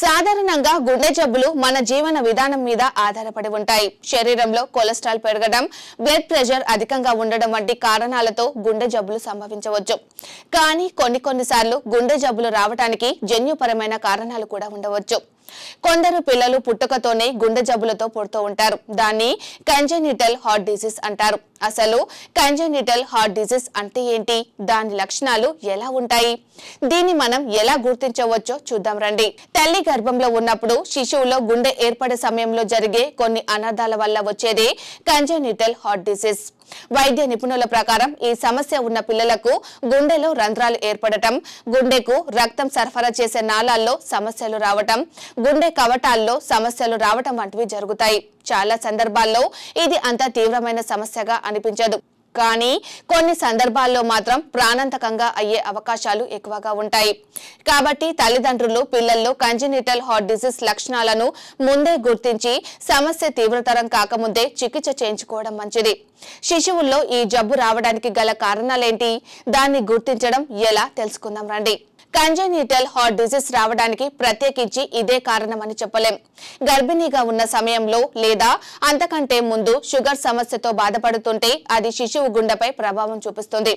సాధారణంగా గుండె జబ్బులు మన జీవన విధానం మీద ఆధారపడి ఉంటాయి శరీరంలో కొలెస్ట్రాల్ పెరగడం బ్లడ్ ప్రెషర్ అధికంగా ఉండడం వంటి కారణాలతో గుండె జబ్బులు సంభవించవచ్చు కానీ కొన్ని కొన్నిసార్లు గుండె జబ్బులు రావడానికి జన్యుపరమైన కారణాలు కూడా ఉండవచ్చు కొందరు పిల్లలు పుట్టుకతోనే గుండె జబ్బులతో పుడుతూ ఉంటారు దాన్ని కంజనిటల్ హార్ట్ డిసీజ్ అంటారు అసలు కంజనిటల్ హార్ట్ డిసీజ్ అంటే ఏంటి దాని లక్షణాలు ఎలా ఉంటాయి దీన్ని మనం ఎలా గుర్తించవచ్చో చూద్దాం రండి తల్లి గర్భంలో ఉన్నప్పుడు శిశువులో గుండె ఏర్పడే సమయంలో జరిగే కొన్ని అనర్థాల వల్ల వచ్చేది కంజనిటల్ హార్ట్ డిసీజ్ వైద్య నిపుణుల ప్రకారం ఈ సమస్య ఉన్న పిల్లలకు గుండెలో రంధ్రాలు ఏర్పడటం గుండెకు రక్తం సరఫరా చేసే నాళాల్లో సమస్యలు రావటం గుండె కవటాల్లో సమస్యలు రావటం వంటివి జరుగుతాయి చాలా సందర్భాల్లో ఇది అంత తీవ్రమైన సమస్యగా అనిపించదు కానీ కొన్ని సందర్భాల్లో మాత్రం ప్రాణాంతకంగా అయ్యే అవకాశాలు ఎక్కువగా ఉంటాయి కాబట్టి తల్లిదండ్రులు పిల్లల్లో కంజినిటల్ హార్ట్ డిసీజ్ లక్షణాలను ముందే గుర్తించి సమస్య తీవ్రతరం కాకముందే చికిత్స చేయించుకోవడం మంచిది శిశువుల్లో ఈ జబ్బు రావడానికి గల కారణాలేంటి దాన్ని గుర్తించడం ఎలా తెలుసుకుందాం రండి కంజెనిటల్ హార్ట్ డిజీజ్ రావడానికి ప్రత్యేకించి ఇదే కారణమని చెప్పలేం గర్భిణీగా ఉన్న సమయంలో లేదా అంతకంటే ముందు షుగర్ సమస్యతో బాధపడుతుంటే అది శిశువు గుండెపై ప్రభావం చూపిస్తుంది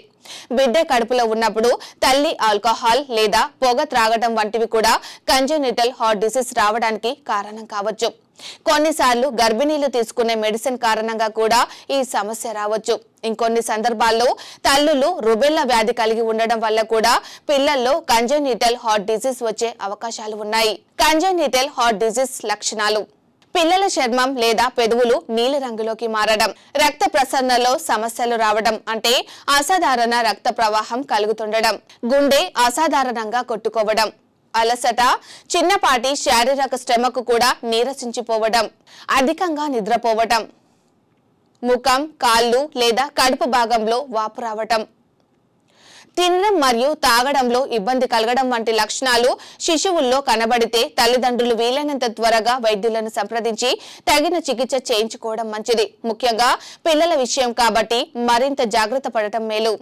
బిడ్డ కడుపులో ఉన్నప్పుడు తల్లి ఆల్కహాల్ లేదా పొగ త్రాగడం వంటివి కూడా కంజెనిటల్ హార్ట్ డిసీజ్ రావడానికి కారణం కావచ్చు కొన్నిసార్లు గర్భిణీలు తీసుకునే మెడిసిన్ కారణంగా కూడా ఈ సమస్య రావచ్చు ఇంకొన్ని సందర్భాల్లో తల్లులు రుబెల్లా వ్యాధి కలిగి ఉండడం వల్ల కూడా పిల్లల్లో కంజనీటల్ హార్ట్ డిసీజ్ వచ్చే అవకాశాలు ఉన్నాయి కంజనీటల్ హార్ట్ డిసీజ్ లక్షణాలు పిల్లల చర్మం లేదా పెదవులు నీలి రంగులోకి మారడం రక్త ప్రసరణలో సమస్యలు రావడం అంటే అసాధారణ రక్త ప్రవాహం కలుగుతుండడం గుండె అసాధారణంగా కొట్టుకోవడం అలసట చిన్నపాటి శారీరక శ్రమకు కూడా నీరసించిపోవడం అధికంగా నిద్రపోవడం ముఖం కాళ్ళు లేదా కడుపు భాగంలో వాపు రావటం తినడం మరియు తాగడంలో ఇబ్బంది కలగడం వంటి లక్షణాలు శిశువుల్లో కనబడితే తల్లిదండ్రులు వీలైనంత త్వరగా వైద్యులను సంప్రదించి తగిన చికిత్స చేయించుకోవడం మంచిది ముఖ్యంగా పిల్లల విషయం కాబట్టి మరింత జాగ్రత్త పడటం మేలు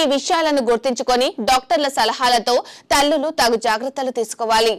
ఈ విషయాలను గుర్తించుకొని డాక్టర్ల సలహాలతో తల్లులు తగు జాగ్రత్తలు తీసుకోవాలి